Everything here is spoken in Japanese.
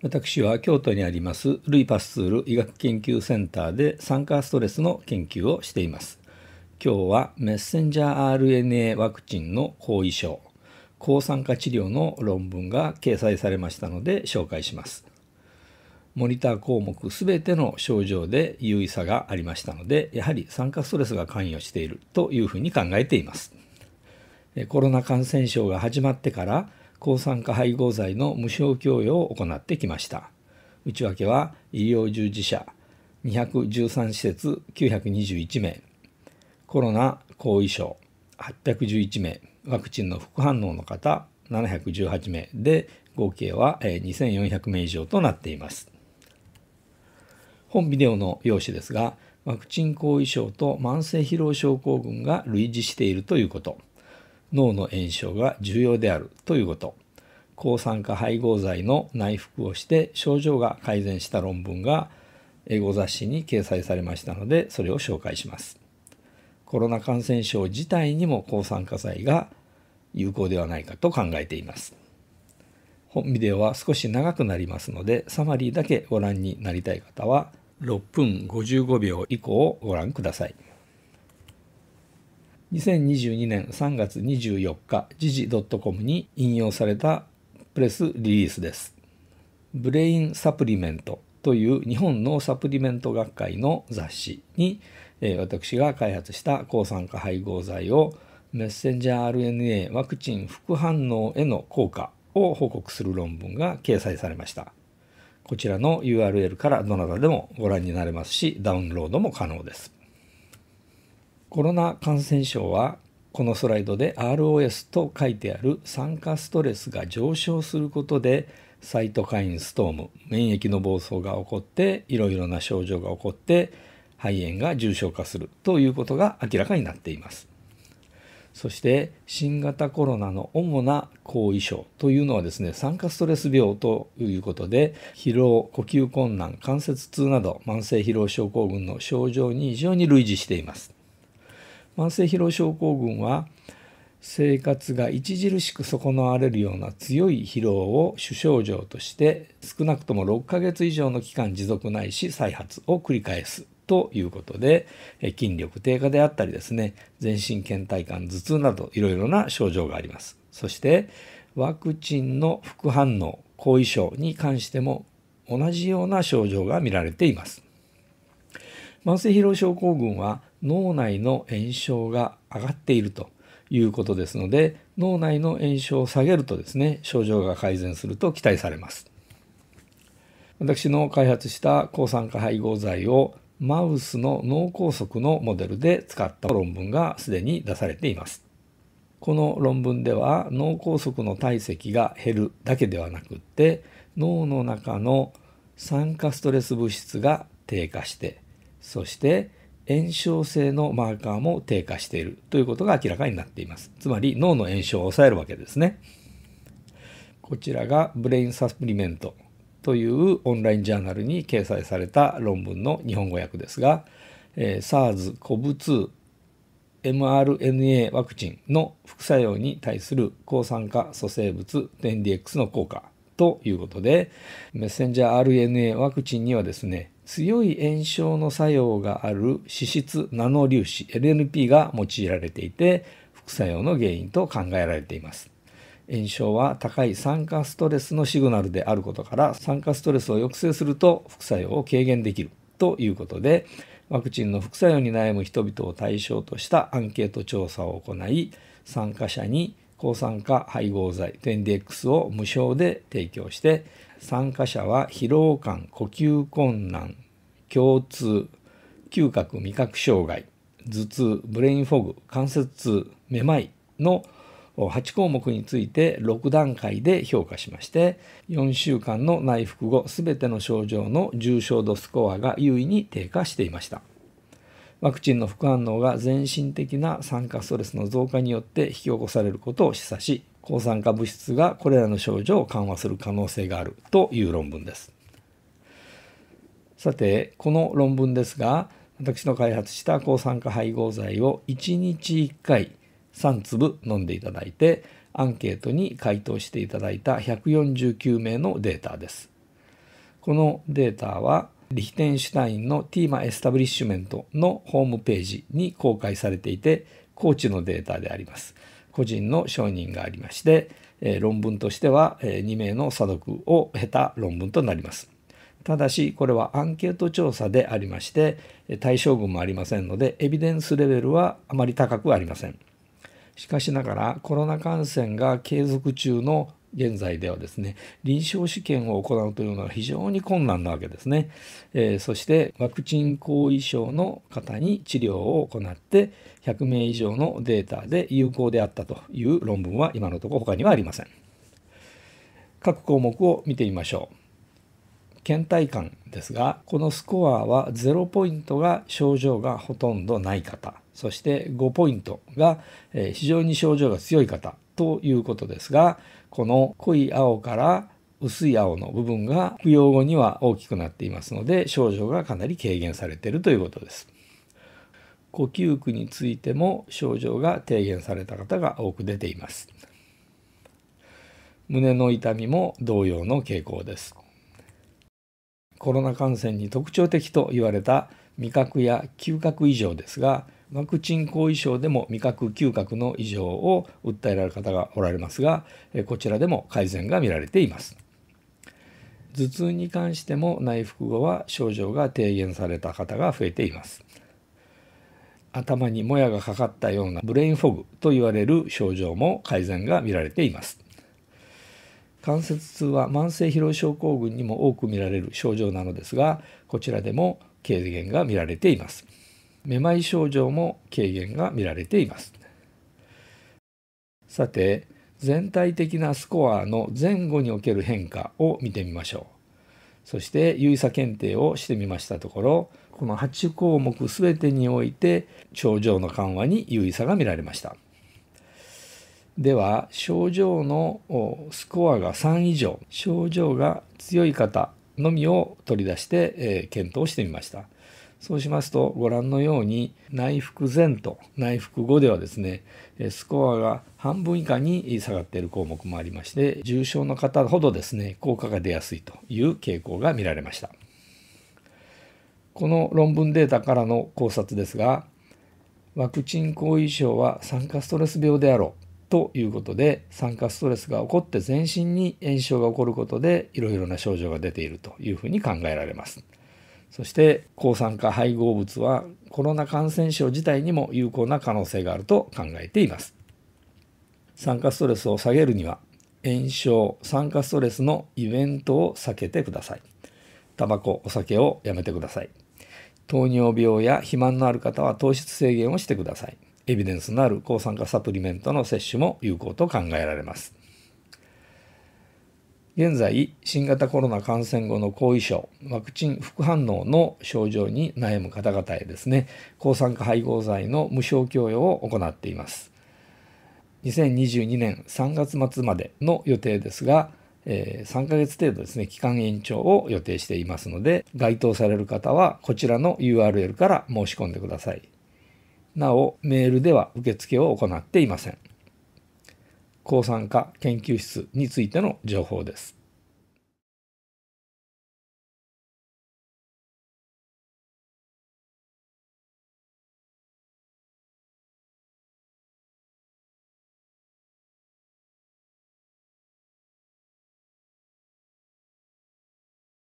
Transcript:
私は京都にありますルイ・パスツール医学研究センターで酸化ストレスの研究をしています。今日はメッセンジャー RNA ワクチンの後遺症、抗酸化治療の論文が掲載されましたので紹介します。モニター項目すべての症状で優位差がありましたので、やはり酸化ストレスが関与しているというふうに考えています。コロナ感染症が始まってから抗酸化配合剤の無償供与を行ってきました内訳は医療従事者213施設921名コロナ後遺症811名ワクチンの副反応の方718名で合計は2400名以上となっています本ビデオの用紙ですがワクチン後遺症と慢性疲労症候群が類似しているということ脳の炎症が重要であるということ抗酸化配合剤の内服をして症状が改善した論文が英語雑誌に掲載されましたのでそれを紹介しますコロナ感染症自体にも抗酸化剤が有効ではないかと考えています本ビデオは少し長くなりますのでサマリーだけご覧になりたい方は6分55秒以降をご覧ください。2022年3月24日時事 .com に引用されたプレスリリースです。ブレインサプリメントという日本のサプリメント学会の雑誌に、えー、私が開発した抗酸化配合剤をメッセンジャー RNA ワクチン副反応への効果を報告する論文が掲載されました。こちらの URL からどなたでもご覧になれますし、ダウンロードも可能です。コロナ感染症はこのスライドで ROS と書いてある酸化ストレスが上昇することでサイトカインストーム免疫の暴走が起こっていろいろな症状が起こって肺炎が重症化するということが明らかになっています。そして新型コロナの主な後遺症というのはですね酸化ストレス病ということで疲労呼吸困難関節痛など慢性疲労症候群の症状に非常に類似しています。慢性疲労症候群は生活が著しく損なわれるような強い疲労を主症状として少なくとも6ヶ月以上の期間持続ないし再発を繰り返すということで筋力低下であったりですね全身倦怠感頭痛などいろいろな症状がありますそしてワクチンの副反応後遺症に関しても同じような症状が見られています慢性疲労症候群は脳内の炎症が上がっているということですので脳内の炎症を下げるとですね症状が改善すると期待されます私の開発した抗酸化配合剤をマウスの脳梗塞のモデルで使った論文がすでに出されていますこの論文では脳梗塞の体積が減るだけではなくって脳の中の酸化ストレス物質が低下してそして炎症性のマーカーも低下しているということが明らかになっています。つまり脳の炎症を抑えるわけですね。こちらがブレインサプリメントというオンラインジャーナルに掲載された論文の日本語訳ですが、えー、SARS o v 2mRNA ワクチンの副作用に対する抗酸化組成物 10DX の効果ということで、メッセンジャー RNA ワクチンにはですね、強い炎症の作用がある脂質ナノ粒子 LNP が用いられていて、副作用の原因と考えられています。炎症は高い酸化ストレスのシグナルであることから酸化ストレスを抑制すると副作用を軽減できるということでワクチンの副作用に悩む人々を対象としたアンケート調査を行い参加者に抗酸化配合剤 10DX を無償で提供して参加者は疲労感呼吸困難胸痛嗅覚味覚障害頭痛ブレインフォグ関節痛めまいの8項目について6段階で評価しまして4週間の内服後全ての症状の重症度スコアが優位に低下していました。ワクチンの副反応が全身的な酸化ストレスの増加によって引き起こされることを示唆し、抗酸化物質がこれらの症状を緩和する可能性があるという論文です。さて、この論文ですが、私の開発した抗酸化配合剤を1日1回3粒飲んでいただいて、アンケートに回答していただいた149名のデータです。このデータはリヒテンシュタインのティーマエスタブリッシュメントのホームページに公開されていて、コーチのデータであります。個人の承認がありまして、論文としては、2名の査読を経た論文となります。ただし、これはアンケート調査でありまして、対象群もありませんので、エビデンスレベルはあまり高くありません。しかしながら、コロナ感染が継続中の現在ではですね臨床試験を行うというのは非常に困難なわけですね、えー、そしてワクチン後遺症の方に治療を行って100名以上のデータで有効であったという論文は今のところ他にはありません各項目を見てみましょう倦怠感ですがこのスコアは0ポイントが症状がほとんどない方そして5ポイントが、え非常に症状が強い方ということですが、この濃い青から薄い青の部分が服用後には大きくなっていますので、症状がかなり軽減されているということです。呼吸区についても症状が低減された方が多く出ています。胸の痛みも同様の傾向です。コロナ感染に特徴的と言われた味覚や嗅覚異常ですがワクチン後遺症でも味覚嗅覚の異常を訴えられる方がおられますがこちらでも改善が見られています頭痛に関しても内服後は症状が低減された方が増えています頭にもやがかかったようなブレインフォグと言われる症状も改善が見られています関節痛は慢性疲労症候群にも多く見られる症状なのですがこちらでも軽減が見られていますめまい症状も軽減が見られていますさて全体的なスコアの前後における変化を見てみましょうそして有意差検定をしてみましたところこの8項目全てにおいて症状の緩和に有意差が見られましたでは症状のスコアが3以上症状が強い方のみを取り出して、え検討してみましたそうしますとご覧のように内服前と内服後ではですねスコアが半分以下に下がっている項目もありまして重症の方ほどですね効果が出やすいという傾向が見られましたこの論文データからの考察ですがワクチン後遺症は酸化ストレス病であろうということで酸化ストレスが起こって全身に炎症が起こることでいろいろな症状が出ているというふうに考えられます。そして抗酸化配合物はコロナ感染症自体にも有効な可能性があると考えています酸化ストレスを下げるには炎症酸化ストレスのイベントを避けてくださいタバコお酒をやめてください糖尿病や肥満のある方は糖質制限をしてくださいエビデンスのある抗酸化サプリメントの摂取も有効と考えられます現在、新型コロナ感染後の後遺症、ワクチン副反応の症状に悩む方々へですね、抗酸化配合剤の無償供与を行っています。2022年3月末までの予定ですが、えー、3ヶ月程度ですね、期間延長を予定していますので、該当される方はこちらの URL から申し込んでください。なお、メールでは受付を行っていません。抗酸化研究室についての情報です。